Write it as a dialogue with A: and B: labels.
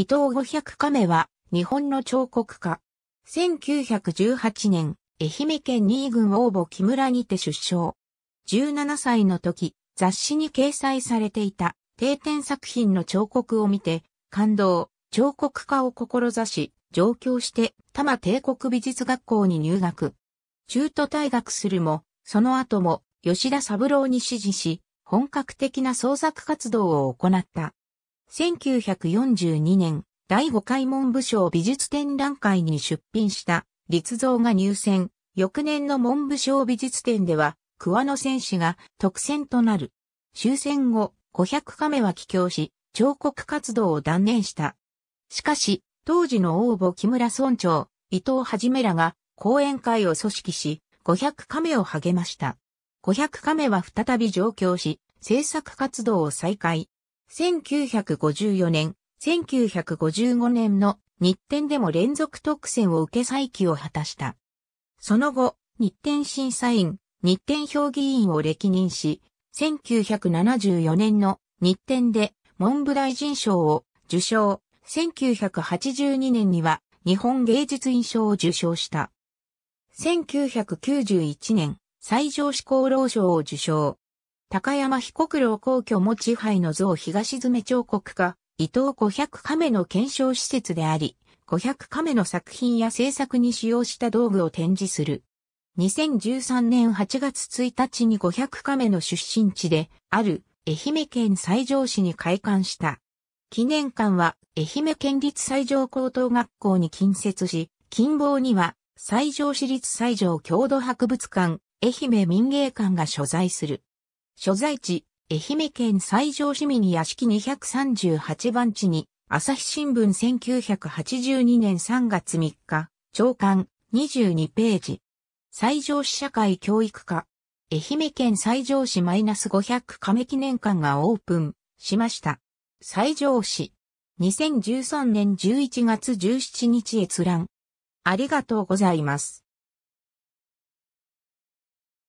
A: 伊藤五百亀は、日本の彫刻家。1918年、愛媛県新郡応募木村にて出生。17歳の時、雑誌に掲載されていた定点作品の彫刻を見て、感動、彫刻家を志し、上京して多摩帝国美術学校に入学。中途退学するも、その後も吉田三郎に指示し、本格的な創作活動を行った。1942年、第5回文部省美術展覧会に出品した立像が入選。翌年の文部省美術展では、桑野戦士が特選となる。終戦後、500カメは帰郷し、彫刻活動を断念した。しかし、当時の応募木村村長、伊藤はじめらが講演会を組織し、500カメを励ました。500カメは再び上京し、制作活動を再開。1954年、1955年の日展でも連続特選を受け再起を果たした。その後、日展審査員、日展評議員を歴任し、1974年の日展で文部大臣賞を受賞、1982年には日本芸術院賞を受賞した。1991年、最上志功労賞を受賞。高山彦九郎皇居持杯の像東詰彫刻家、伊藤五百亀の検証施設であり、五百亀の作品や制作に使用した道具を展示する。2013年8月1日に五百亀の出身地である愛媛県西条市に開館した。記念館は愛媛県立西条高等学校に近接し、近傍には西条市立西条郷土博物館、愛媛民芸館が所在する。所在地、愛媛県西条市民屋敷238番地に、朝日新聞1982年3月3日、長官、22ページ。西条市社会教育課。愛媛県西条市マイナス500亀記念館がオープンしました。西条市。2013年11月17日閲覧。ありがとうございます。